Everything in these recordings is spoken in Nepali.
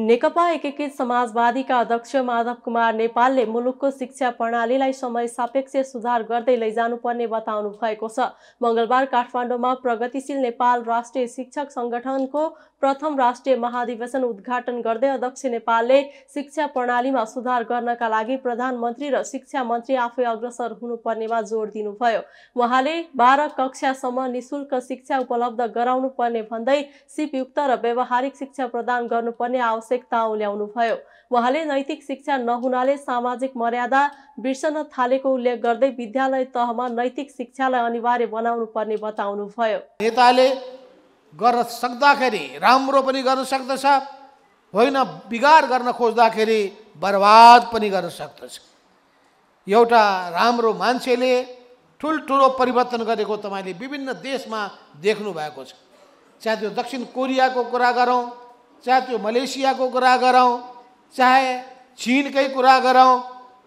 नेकपा एकीकृत समाजवादीका अध्यक्ष माधव कुमार नेपालले मुलुकको शिक्षा प्रणालीलाई समय सापेक्ष सुधार गर्दै लैजानुपर्ने बताउनु भएको छ मङ्गलबार काठमाडौँमा प्रगतिशील नेपाल राष्ट्रिय शिक्षक सङ्गठनको प्रथम राष्ट्रिय महाधिवेशन उद्घाटन गर्दै अध्यक्ष नेपालले शिक्षा प्रणालीमा सुधार गर्नका लागि प्रधानमन्त्री र शिक्षा मन्त्री आफै अग्रसर हुनुपर्नेमा जोड दिनुभयो उहाँले बाह्र कक्षासम्म निशुल्क शिक्षा उपलब्ध गराउनुपर्ने भन्दै सिपयुक्त र व्यावहारिक शिक्षा प्रदान गर्नुपर्ने आवश्यक उल्याउनु भयो उहाँले नैतिक शिक्षा नहुनाले सामाजिक मर्यादा बिर्सन थालेको उल्लेख गर्दै विद्यालय तहमा नैतिक शिक्षालाई अनिवार्य बनाउनु पर्ने बताउनु भयो नेताले गर्न सक्दाखेरि राम्रो पनि गर्न सक्दछ होइन बिगार गर्न खोज्दाखेरि बर्बाद पनि गर्न सक्दछ एउटा राम्रो मान्छेले ठुल्ठुलो परिवर्तन गरेको तपाईँले विभिन्न देशमा देख्नु भएको छ चाहे त्यो दक्षिण कोरियाको कुरा गरौँ चाहे तो त्यो को कुरा कर चाहे के कुरा गरौँ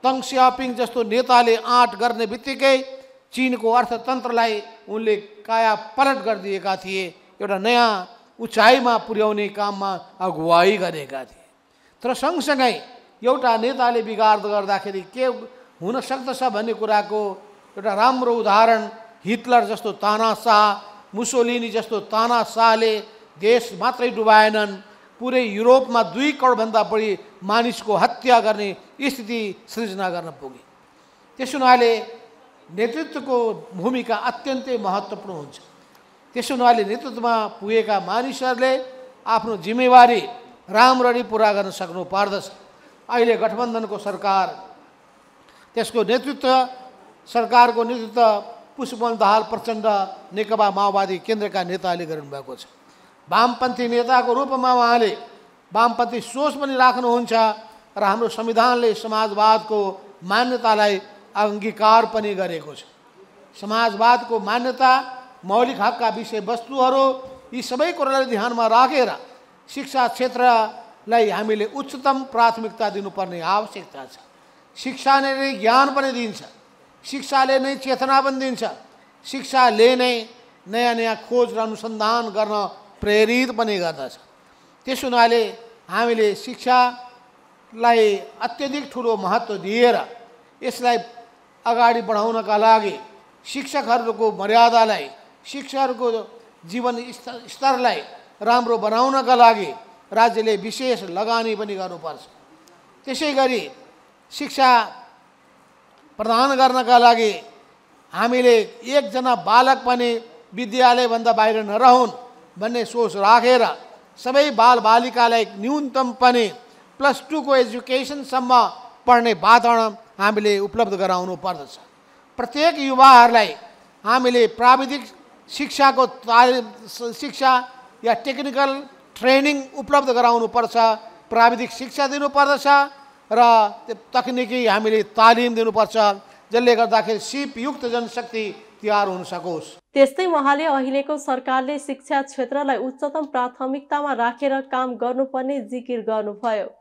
तङ स्यापिङ जस्तो नेताले आँट गर्ने चीन को अर्थतंत्र उनके काया पलट गरिदिएका थिए एउटा नयाँ उचाइमा पुर्याउने में अगुवाई गरेका तर सँगसँगै एउटा नेताले बिगार गर्दाखेरि के हुन सक्दछ भन्ने कुराको उदाहरण हिटलर जस्तों ताना शाह मुसोलिनी जस्तों ताना शाहले देश मत डुबाएन पूरे यूरोप में दुई बड़ी मानस को हत्या करने स्थिति सृजना करना पुगे त्यस नेतृत्व को भूमिका अत्यंत महत्वपूर्ण होना नेतृत्व में पुगे मानसर ने आफ्नो जिम्मेवारी राम्री पूरा कर सकू पर्द अठबंधन को सरकार को नेतृत्व को नेतृत्व पुष्पवन दहाल प्रचंड नेकपा माओवादी का नेता गर्नुभएको वामपन्थी नेताको रूपमा उहाँले वामपन्थी सोच पनि राख्नुहुन्छ र हाम्रो संविधानले समाजवादको मान्यतालाई अङ्गीकार पनि गरेको छ समाजवादको मान्यता मौलिक हकका विषयवस्तुहरू यी सबै कुरालाई ध्यानमा राखेर रा। शिक्षा क्षेत्रलाई हामीले उच्चतम प्राथमिकता दिनुपर्ने आवश्यकता छ शिक्षाले नै ज्ञान पनि दिन्छ शिक्षाले नै चेतना पनि दिन्छ शिक्षाले नै नयाँ नयाँ खोज र अनुसन्धान गर्न प्रेरित पनि गर्दछ त्यस हुनाले हामीले शिक्षालाई अत्यधिक ठुलो महत्त्व दिएर यसलाई अगाडि बढाउनका लागि शिक्षकहरूको मर्यादालाई शिक्षकहरूको जीवन स्तरलाई राम्रो बनाउनका लागि राज्यले विशेष लगानी पनि गर्नुपर्छ त्यसै गरी शिक्षा प्रदान गर्नका लागि हामीले एकजना बालक पनि विद्यालयभन्दा बाहिर नरहन् बने सोच राखेर बाल बालिका न्यूनतम पनि प्लस टू एजुकेशन समय पढ़ने वातावरण हमें उपलब्ध कराने पर्द प्रत्येक युवाहरूलाई हमें प्राविधिक शिक्षा को शिक्षा या टेक्निकल ट्रेनिंग उपलब्ध कराने पर्च प्राविधिक शिक्षा दिनुपर्दछ र हमें तालीम तालिम जसले गर्दाखेरि सिपयुक्त जनशक्ति तयार हुन सकोस् त्यस्तै उहाँले अहिलेको सरकारले शिक्षा क्षेत्रलाई उच्चतम प्राथमिकतामा राखेर काम गर्नुपर्ने जिकिर गर्नुभयो